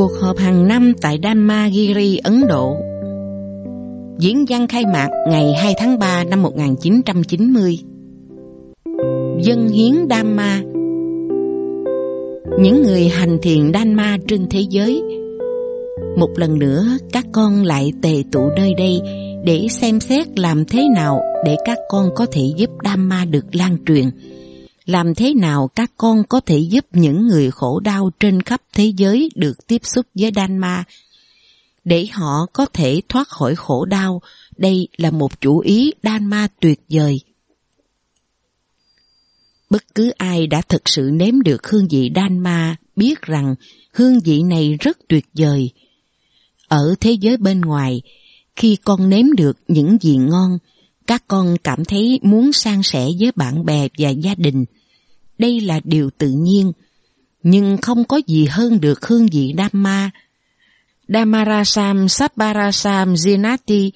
cuộc họp hàng năm tại Dhammagiri Ấn Độ. Diễn văn khai mạc ngày 2 tháng 3 năm 1990. Dân hiến Dhamma Những người hành thiền Dhamma trên thế giới Một lần nữa các con lại tề tụ nơi đây để xem xét làm thế nào để các con có thể giúp Dhamma được lan truyền làm thế nào các con có thể giúp những người khổ đau trên khắp thế giới được tiếp xúc với đan ma để họ có thể thoát khỏi khổ đau đây là một chủ ý đan ma tuyệt vời bất cứ ai đã thực sự nếm được hương vị đan ma biết rằng hương vị này rất tuyệt vời ở thế giới bên ngoài khi con nếm được những gì ngon các con cảm thấy muốn san sẻ với bạn bè và gia đình đây là điều tự nhiên. Nhưng không có gì hơn được hương vị đam Dhamma. Dhammarasam Sabbarasam Zinati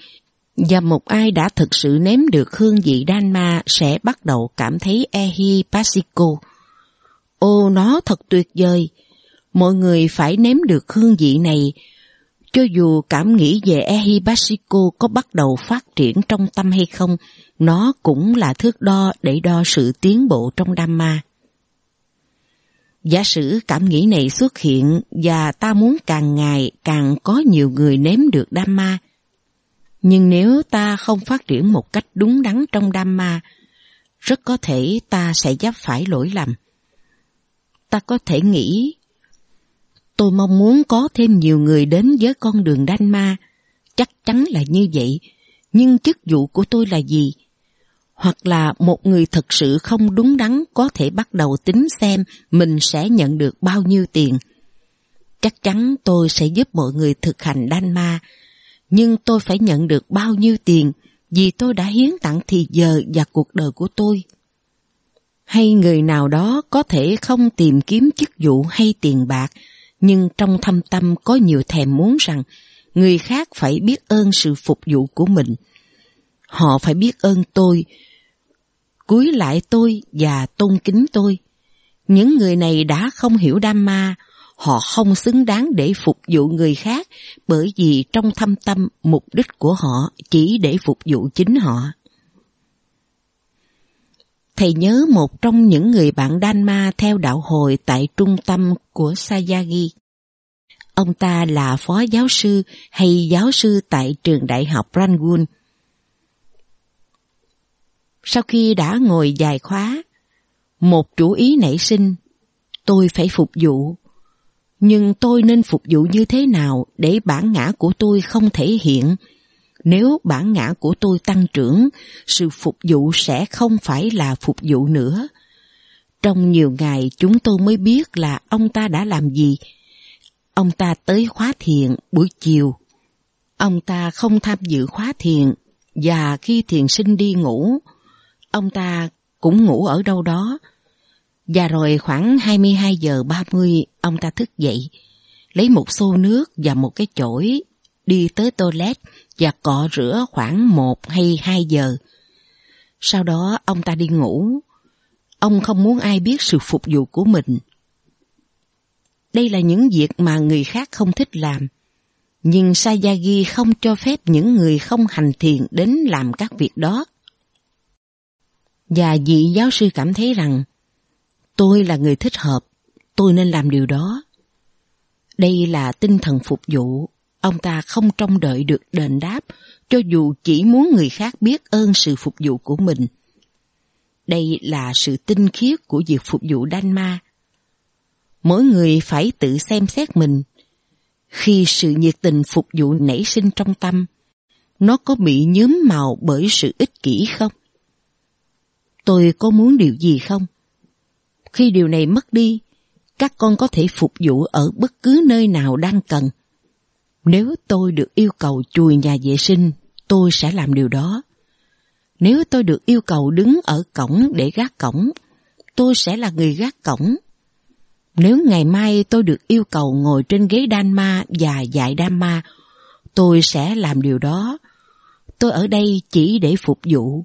và một ai đã thực sự nếm được hương vị ma sẽ bắt đầu cảm thấy Ehi Pasiko. Ô nó thật tuyệt vời! Mọi người phải nếm được hương vị này cho dù cảm nghĩ về ehi Ehibashiko có bắt đầu phát triển trong tâm hay không, nó cũng là thước đo để đo sự tiến bộ trong đam ma. Giả sử cảm nghĩ này xuất hiện và ta muốn càng ngày càng có nhiều người nếm được đam ma, Nhưng nếu ta không phát triển một cách đúng đắn trong đam ma, rất có thể ta sẽ giáp phải lỗi lầm. Ta có thể nghĩ, tôi mong muốn có thêm nhiều người đến với con đường ma, chắc chắn là như vậy, nhưng chức vụ của tôi là gì? hoặc là một người thật sự không đúng đắn có thể bắt đầu tính xem mình sẽ nhận được bao nhiêu tiền. Chắc chắn tôi sẽ giúp mọi người thực hành đan ma, nhưng tôi phải nhận được bao nhiêu tiền vì tôi đã hiến tặng thì giờ và cuộc đời của tôi. Hay người nào đó có thể không tìm kiếm chức vụ hay tiền bạc, nhưng trong thâm tâm có nhiều thèm muốn rằng người khác phải biết ơn sự phục vụ của mình Họ phải biết ơn tôi, cúi lại tôi và tôn kính tôi. Những người này đã không hiểu đam ma, họ không xứng đáng để phục vụ người khác bởi vì trong thâm tâm mục đích của họ chỉ để phục vụ chính họ. Thầy nhớ một trong những người bạn Đan Ma theo đạo hồi tại trung tâm của Sayagi. Ông ta là phó giáo sư hay giáo sư tại trường đại học Rangoon. Sau khi đã ngồi dài khóa, một chủ ý nảy sinh, tôi phải phục vụ. Nhưng tôi nên phục vụ như thế nào để bản ngã của tôi không thể hiện? Nếu bản ngã của tôi tăng trưởng, sự phục vụ sẽ không phải là phục vụ nữa. Trong nhiều ngày chúng tôi mới biết là ông ta đã làm gì. Ông ta tới khóa thiền buổi chiều. Ông ta không tham dự khóa thiền và khi thiền sinh đi ngủ, ông ta cũng ngủ ở đâu đó. Và rồi khoảng 22 giờ 30 ông ta thức dậy, lấy một xô nước và một cái chổi, đi tới toilet và cọ rửa khoảng 1 hay 2 giờ. Sau đó ông ta đi ngủ. Ông không muốn ai biết sự phục vụ của mình. Đây là những việc mà người khác không thích làm. Nhưng Sayagi không cho phép những người không hành thiền đến làm các việc đó. Và vị giáo sư cảm thấy rằng tôi là người thích hợp, tôi nên làm điều đó. Đây là tinh thần phục vụ. Ông ta không trông đợi được đền đáp cho dù chỉ muốn người khác biết ơn sự phục vụ của mình. Đây là sự tinh khiết của việc phục vụ Đan Ma. Mỗi người phải tự xem xét mình. Khi sự nhiệt tình phục vụ nảy sinh trong tâm, nó có bị nhớm màu bởi sự ích kỷ không? tôi có muốn điều gì không? Khi điều này mất đi, các con có thể phục vụ ở bất cứ nơi nào đang cần. Nếu tôi được yêu cầu chùi nhà vệ sinh, tôi sẽ làm điều đó. Nếu tôi được yêu cầu đứng ở cổng để gác cổng, tôi sẽ là người gác cổng. Nếu ngày mai tôi được yêu cầu ngồi trên ghế đan ma và dạy đan ma, tôi sẽ làm điều đó. Tôi ở đây chỉ để phục vụ.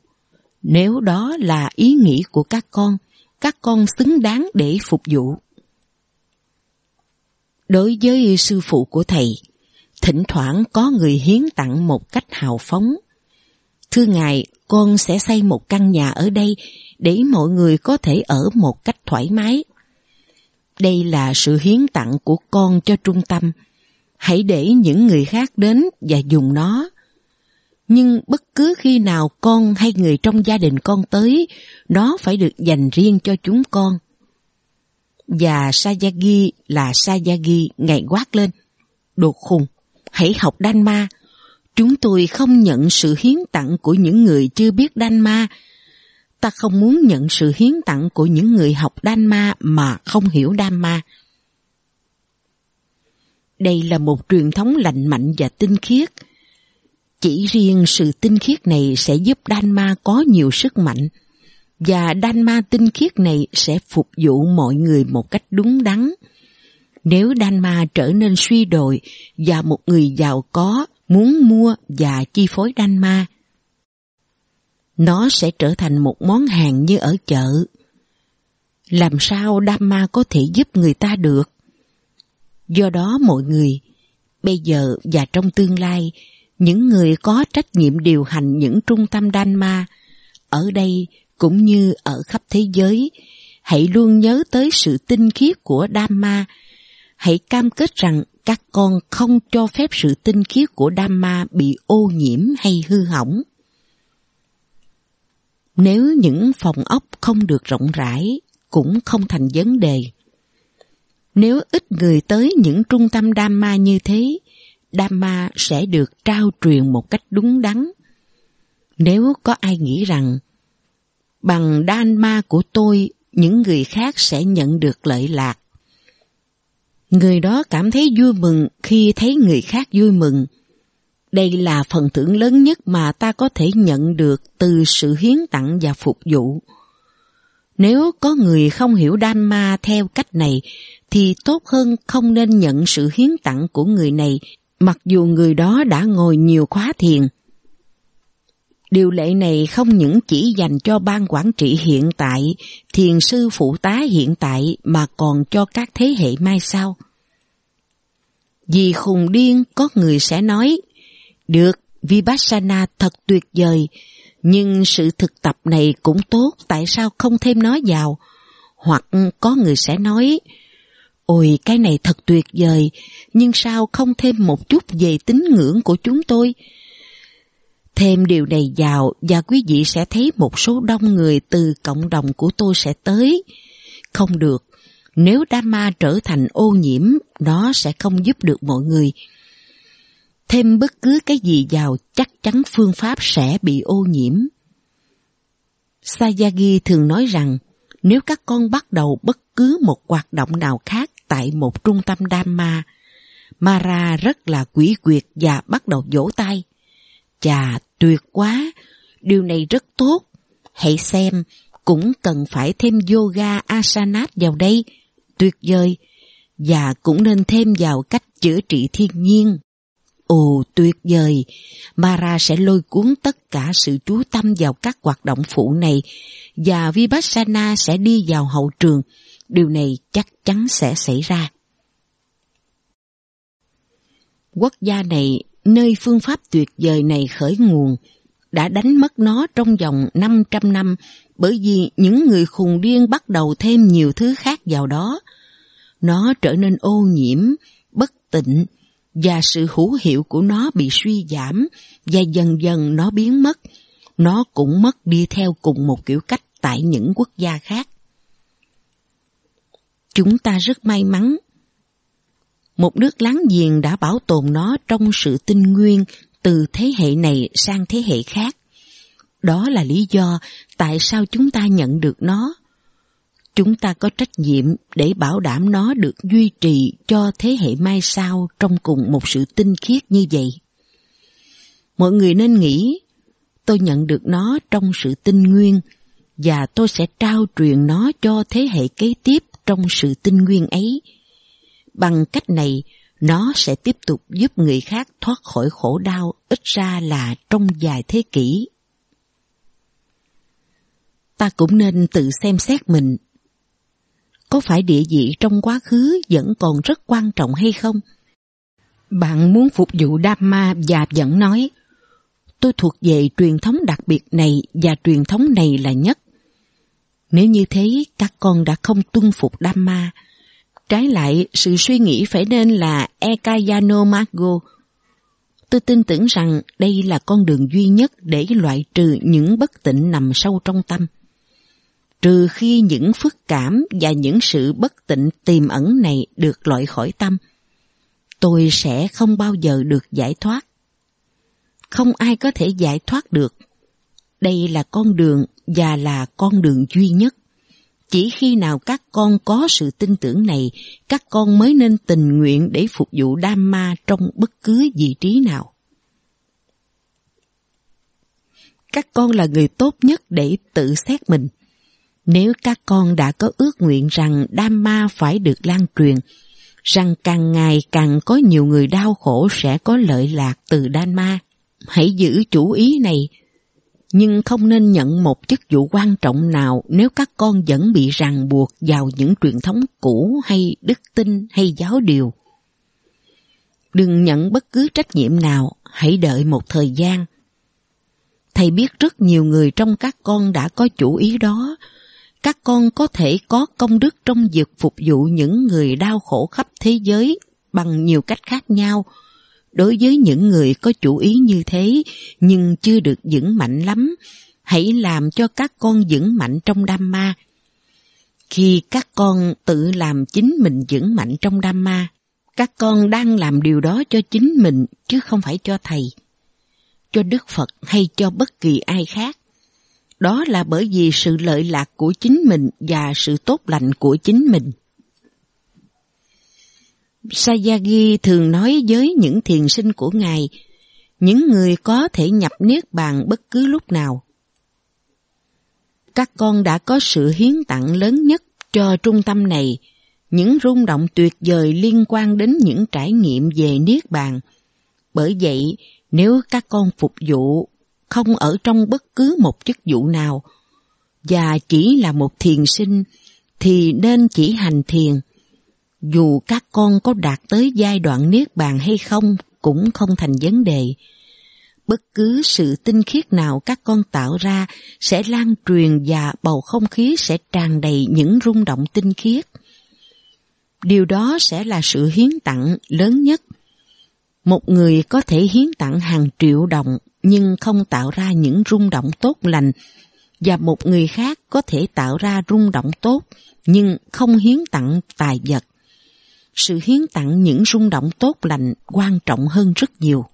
Nếu đó là ý nghĩ của các con, các con xứng đáng để phục vụ. Đối với sư phụ của thầy, thỉnh thoảng có người hiến tặng một cách hào phóng. Thưa ngài, con sẽ xây một căn nhà ở đây để mọi người có thể ở một cách thoải mái. Đây là sự hiến tặng của con cho trung tâm. Hãy để những người khác đến và dùng nó nhưng bất cứ khi nào con hay người trong gia đình con tới, nó phải được dành riêng cho chúng con. Và Sayagi là Sayagi ngày quát lên. Đột khùng, hãy học Đan Ma. Chúng tôi không nhận sự hiến tặng của những người chưa biết Đan Ma. Ta không muốn nhận sự hiến tặng của những người học Đan Ma mà không hiểu Đan Ma. Đây là một truyền thống lành mạnh và tinh khiết chỉ riêng sự tinh khiết này sẽ giúp đan ma có nhiều sức mạnh, và đan ma tinh khiết này sẽ phục vụ mọi người một cách đúng đắn. Nếu đan ma trở nên suy đồi và một người giàu có muốn mua và chi phối đan ma, nó sẽ trở thành một món hàng như ở chợ. Làm sao đan ma có thể giúp người ta được? Do đó mọi người, bây giờ và trong tương lai, những người có trách nhiệm điều hành những trung tâm đan ma ở đây cũng như ở khắp thế giới hãy luôn nhớ tới sự tinh khiết của đam ma hãy cam kết rằng các con không cho phép sự tinh khiết của đam ma bị ô nhiễm hay hư hỏng nếu những phòng ốc không được rộng rãi cũng không thành vấn đề nếu ít người tới những trung tâm đam ma như thế Dhamma sẽ được trao truyền một cách đúng đắn. Nếu có ai nghĩ rằng bằng Dhamma của tôi những người khác sẽ nhận được lợi lạc, người đó cảm thấy vui mừng khi thấy người khác vui mừng. Đây là phần thưởng lớn nhất mà ta có thể nhận được từ sự hiến tặng và phục vụ. Nếu có người không hiểu đan ma theo cách này, thì tốt hơn không nên nhận sự hiến tặng của người này mặc dù người đó đã ngồi nhiều khóa thiền. Điều lệ này không những chỉ dành cho ban quản trị hiện tại, thiền sư phụ tá hiện tại mà còn cho các thế hệ mai sau. Vì khùng điên có người sẽ nói, được, Vipassana thật tuyệt vời, nhưng sự thực tập này cũng tốt tại sao không thêm nó vào? Hoặc có người sẽ nói, Ôi cái này thật tuyệt vời, nhưng sao không thêm một chút về tín ngưỡng của chúng tôi? Thêm điều này vào và quý vị sẽ thấy một số đông người từ cộng đồng của tôi sẽ tới. Không được, nếu đám ma trở thành ô nhiễm, nó sẽ không giúp được mọi người. Thêm bất cứ cái gì vào chắc chắn phương pháp sẽ bị ô nhiễm. Sayagi thường nói rằng, nếu các con bắt đầu bất cứ một hoạt động nào khác tại một trung tâm đam ma. Mara rất là quỷ quyệt và bắt đầu vỗ tay. Chà, tuyệt quá! Điều này rất tốt. Hãy xem, cũng cần phải thêm yoga asana vào đây. Tuyệt vời! Và cũng nên thêm vào cách chữa trị thiên nhiên. Ồ tuyệt vời, Mara sẽ lôi cuốn tất cả sự chú tâm vào các hoạt động phụ này và Vipassana sẽ đi vào hậu trường. Điều này chắc chắn sẽ xảy ra. Quốc gia này, nơi phương pháp tuyệt vời này khởi nguồn, đã đánh mất nó trong vòng năm trăm năm bởi vì những người khùng điên bắt đầu thêm nhiều thứ khác vào đó. Nó trở nên ô nhiễm, bất tịnh, và sự hữu hiệu của nó bị suy giảm và dần dần nó biến mất. Nó cũng mất đi theo cùng một kiểu cách tại những quốc gia khác. Chúng ta rất may mắn. Một nước láng giềng đã bảo tồn nó trong sự tinh nguyên từ thế hệ này sang thế hệ khác. Đó là lý do tại sao chúng ta nhận được nó Chúng ta có trách nhiệm để bảo đảm nó được duy trì cho thế hệ mai sau trong cùng một sự tinh khiết như vậy. Mọi người nên nghĩ, tôi nhận được nó trong sự tinh nguyên và tôi sẽ trao truyền nó cho thế hệ kế tiếp trong sự tinh nguyên ấy. Bằng cách này, nó sẽ tiếp tục giúp người khác thoát khỏi khổ đau ít ra là trong vài thế kỷ. Ta cũng nên tự xem xét mình có phải địa vị trong quá khứ vẫn còn rất quan trọng hay không? Bạn muốn phục vụ Dhamma và vẫn nói Tôi thuộc về truyền thống đặc biệt này và truyền thống này là nhất. Nếu như thế, các con đã không tuân phục Dhamma. Trái lại, sự suy nghĩ phải nên là Ekayano Margo. Tôi tin tưởng rằng đây là con đường duy nhất để loại trừ những bất tịnh nằm sâu trong tâm trừ khi những phức cảm và những sự bất tịnh tiềm ẩn này được loại khỏi tâm, tôi sẽ không bao giờ được giải thoát. Không ai có thể giải thoát được. Đây là con đường và là con đường duy nhất. Chỉ khi nào các con có sự tin tưởng này, các con mới nên tình nguyện để phục vụ Đam Ma trong bất cứ vị trí nào. Các con là người tốt nhất để tự xét mình. Nếu các con đã có ước nguyện rằng đam ma phải được lan truyền, rằng càng ngày càng có nhiều người đau khổ sẽ có lợi lạc từ đan ma, hãy giữ chủ ý này. Nhưng không nên nhận một chức vụ quan trọng nào nếu các con vẫn bị ràng buộc vào những truyền thống cũ hay đức tin hay giáo điều. Đừng nhận bất cứ trách nhiệm nào, hãy đợi một thời gian. Thầy biết rất nhiều người trong các con đã có chủ ý đó, các con có thể có công đức trong việc phục vụ những người đau khổ khắp thế giới bằng nhiều cách khác nhau. Đối với những người có chủ ý như thế nhưng chưa được vững mạnh lắm, hãy làm cho các con vững mạnh trong đam ma. Khi các con tự làm chính mình vững mạnh trong đam ma, các con đang làm điều đó cho chính mình chứ không phải cho thầy, cho Đức Phật hay cho bất kỳ ai khác đó là bởi vì sự lợi lạc của chính mình và sự tốt lành của chính mình. Sayagi thường nói với những thiền sinh của Ngài, những người có thể nhập Niết Bàn bất cứ lúc nào. Các con đã có sự hiến tặng lớn nhất cho trung tâm này, những rung động tuyệt vời liên quan đến những trải nghiệm về Niết Bàn. Bởi vậy, nếu các con phục vụ không ở trong bất cứ một chức vụ nào và chỉ là một thiền sinh thì nên chỉ hành thiền. Dù các con có đạt tới giai đoạn niết bàn hay không cũng không thành vấn đề. Bất cứ sự tinh khiết nào các con tạo ra sẽ lan truyền và bầu không khí sẽ tràn đầy những rung động tinh khiết. Điều đó sẽ là sự hiến tặng lớn nhất. Một người có thể hiến tặng hàng triệu đồng nhưng không tạo ra những rung động tốt lành và một người khác có thể tạo ra rung động tốt nhưng không hiến tặng tài vật. Sự hiến tặng những rung động tốt lành quan trọng hơn rất nhiều.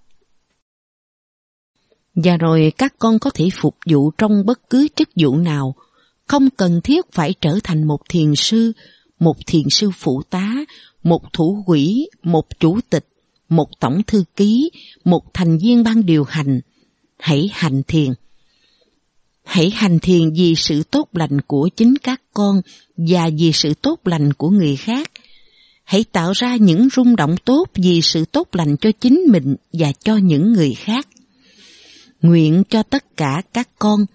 Và rồi các con có thể phục vụ trong bất cứ chức vụ nào, không cần thiết phải trở thành một thiền sư, một thiền sư phụ tá, một thủ quỹ, một chủ tịch, một tổng thư ký, một thành viên ban điều hành, hãy hành thiền. Hãy hành thiền vì sự tốt lành của chính các con và vì sự tốt lành của người khác. Hãy tạo ra những rung động tốt vì sự tốt lành cho chính mình và cho những người khác. Nguyện cho tất cả các con,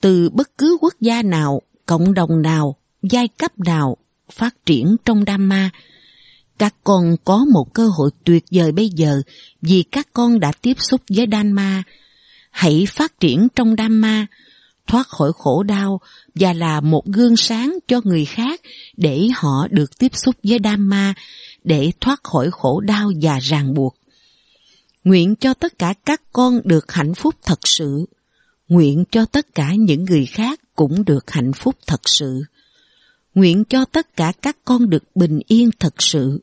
từ bất cứ quốc gia nào, cộng đồng nào, giai cấp nào, phát triển trong Dhamma, các con có một cơ hội tuyệt vời bây giờ vì các con đã tiếp xúc với Dhamma hãy phát triển trong đam ma, thoát khỏi khổ đau và là một gương sáng cho người khác để họ được tiếp xúc với đam ma, để thoát khỏi khổ đau và ràng buộc. Nguyện cho tất cả các con được hạnh phúc thật sự. Nguyện cho tất cả những người khác cũng được hạnh phúc thật sự. Nguyện cho tất cả các con được bình yên thật sự.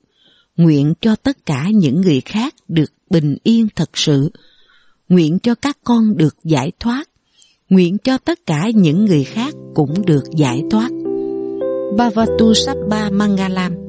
Nguyện cho tất cả những người khác được bình yên thật sự nguyện cho các con được giải thoát, nguyện cho tất cả những người khác cũng được giải thoát. Bhavatu Sabba Mangalam